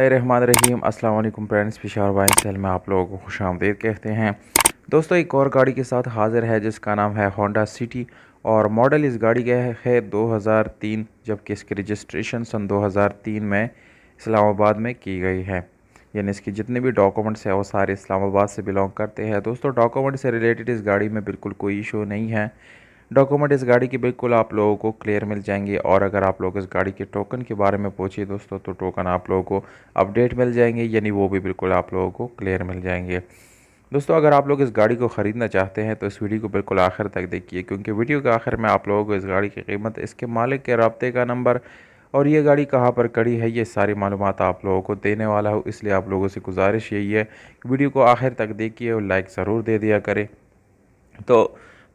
रहमान रहीम अस्सलाम वालेकुम friends Peshawar wine cell में आप लोगों को खुश आमदीद कहते हैं दोस्तों एक और गाड़ी के साथ हाज़िर है जिसका नाम है होंडा सिटी और मॉडल इस गाड़ी का है 2003 जबकि इसकी रजिस्ट्रेशन सन 2003 में इस्लामाबाद में की गई है यानी इसके जितने भी डॉक्यूमेंट्स हैं वो सारे इस्लामाबाद से बिलोंग करते हैं दोस्तों डॉक्यूमेंट से रिलेटेड इस गाड़ी में बिल्कुल कोई इशू नहीं है डॉक्यूमेंट इस गाड़ी के बिल्कुल आप लोगों को क्लियर मिल जाएंगे और अगर आप लोग इस गाड़ी के टोकन के बारे में पूछिए दोस्तों तो टोकन आप लोगों को अपडेट मिल जाएंगे यानी वो भी बिल्कुल आप लोगों को क्लियर मिल जाएंगे दोस्तों अगर आप लोग इस गाड़ी को ख़रीदना चाहते हैं तो इस वीडियो को बिल्कुल आखिर तक देखिए क्योंकि वीडियो के आखिर में आप लोगों को इस गाड़ी की कीमत इसके मालिक के रबते का नंबर और ये गाड़ी कहाँ पर खड़ी है ये सारी मालूम आप लोगों को देने वाला हो इसलिए आप लोगों से गुजारिश यही है कि वीडियो को आखिर तक देखिए और लाइक ज़रूर दे दिया करें तो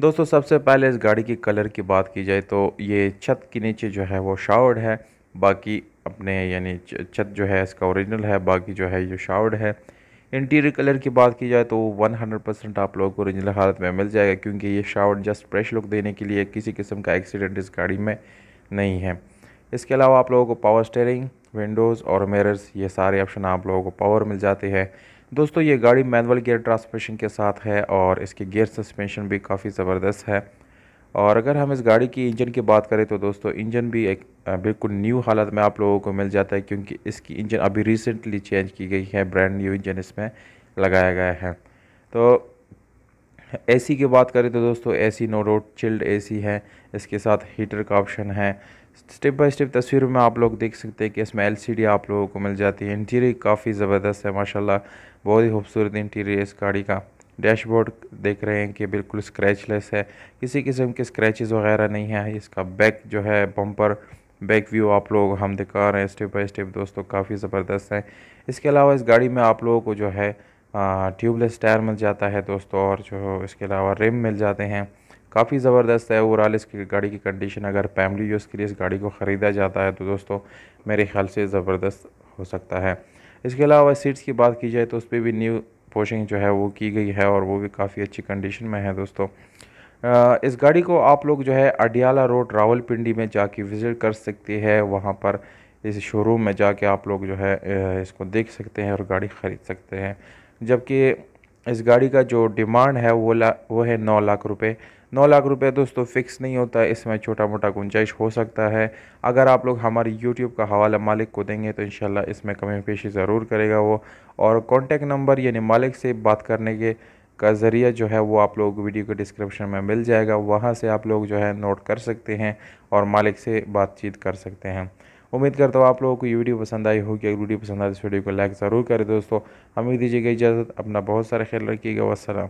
दोस्तों सबसे पहले इस गाड़ी की कलर की बात की जाए तो ये छत के नीचे जो है वो शावर्ड है बाकी अपने यानी छत जो है इसका ओरिजिनल है बाकी जो है ये शावर्ड है इंटीरियर कलर की बात की जाए तो 100 परसेंट आप लोगों को ओरिजिनल हालत में मिल जाएगा क्योंकि ये शावर जस्ट फ्रेश लुक देने के लिए किसी किस्म का एक्सीडेंट इस गाड़ी में नहीं है इसके अलावा आप लोगों को पावर स्टेयरिंग विंडोज़ और मेरर्स ये सारे ऑप्शन आप लोगों को पावर मिल जाते हैं दोस्तों ये गाड़ी मैनुअल गियर ट्रांसमिशन के साथ है और इसके गियर सस्पेंशन भी काफ़ी ज़बरदस्त है और अगर हम इस गाड़ी की इंजन की बात करें तो दोस्तों इंजन भी एक बिल्कुल न्यू हालत में आप लोगों को मिल जाता है क्योंकि इसकी इंजन अभी रिसेंटली चेंज की गई है ब्रांड न्यू इंजन इसमें लगाया गया है तो एसी की बात करें तो दोस्तों AC no road chilled AC है इसके साथ हीटर का ऑप्शन है स्टेप बाय स्टेप तस्वीर में आप लोग देख सकते हैं कि इसमें एलसीडी आप लोगों को मिल जाती है इंटीरियर काफ़ी ज़बरदस्त है माशाल्लाह बहुत ही खूबसूरत इंटीरियर इस गाड़ी का डैशबोर्ड देख रहे हैं कि बिल्कुल स्क्रैचलेस है किसी किस्म के स्क्रैचेस वगैरह नहीं है इसका बैक जो है बम्पर बैक व्यू आप लोग हम दिखा रहे हैं स्टेप बाय स्टेप दोस्तों काफ़ी ज़बरदस्त है इसके अलावा इस गाड़ी में आप लोगों को जो है ट्यूबलेस टायर मिल जाता है दोस्तों और जो इसके अलावा रिम मिल जाते हैं काफ़ी ज़बरदस्त है ओवरऑल इसकी गाड़ी की कंडीशन अगर फैमिली यूज़ के लिए इस गाड़ी को ख़रीदा जाता है तो दोस्तों मेरे ख्याल से ज़बरदस्त हो सकता है इसके अलावा सीट्स की बात की जाए तो उस पर भी न्यू पोशिंग जो है वो की गई है और वो भी काफ़ी अच्छी कंडीशन में है दोस्तों इस गाड़ी को आप लोग जो है अडियाला रोड रावलपिंडी में जाके विज़िट कर सकते हैं वहाँ पर इस शोरूम में जाके आप लोग जो है इसको देख सकते हैं और गाड़ी ख़रीद सकते हैं जबकि इस गाड़ी का जो डिमांड है वो ला वो है नौ लाख रुपए नौ लाख रुपए दोस्तों फिक्स नहीं होता है इसमें छोटा मोटा गुंजाइश हो सकता है अगर आप लोग हमारे यूट्यूब का हवाला मालिक को देंगे तो इन इसमें कमी पेशी ज़रूर करेगा वो और कॉन्टैक्ट नंबर यानी मालिक से बात करने के का ज़रिया जो है वो आप लोग वीडियो के डिस्क्रिप्शन में मिल जाएगा वहाँ से आप लोग जो है नोट कर सकते हैं और मालिक से बातचीत कर सकते हैं उम्मीद करता हूँ आप लोगों को ये वीडियो पसंद आई होगी अगर वीडियो पसंद आए तो इस वीडियो को लाइक ज़रूर करें दोस्तों हमें दीजिएगा इजाज़त अपना बहुत सारा ख्याल रखिएगा वसलम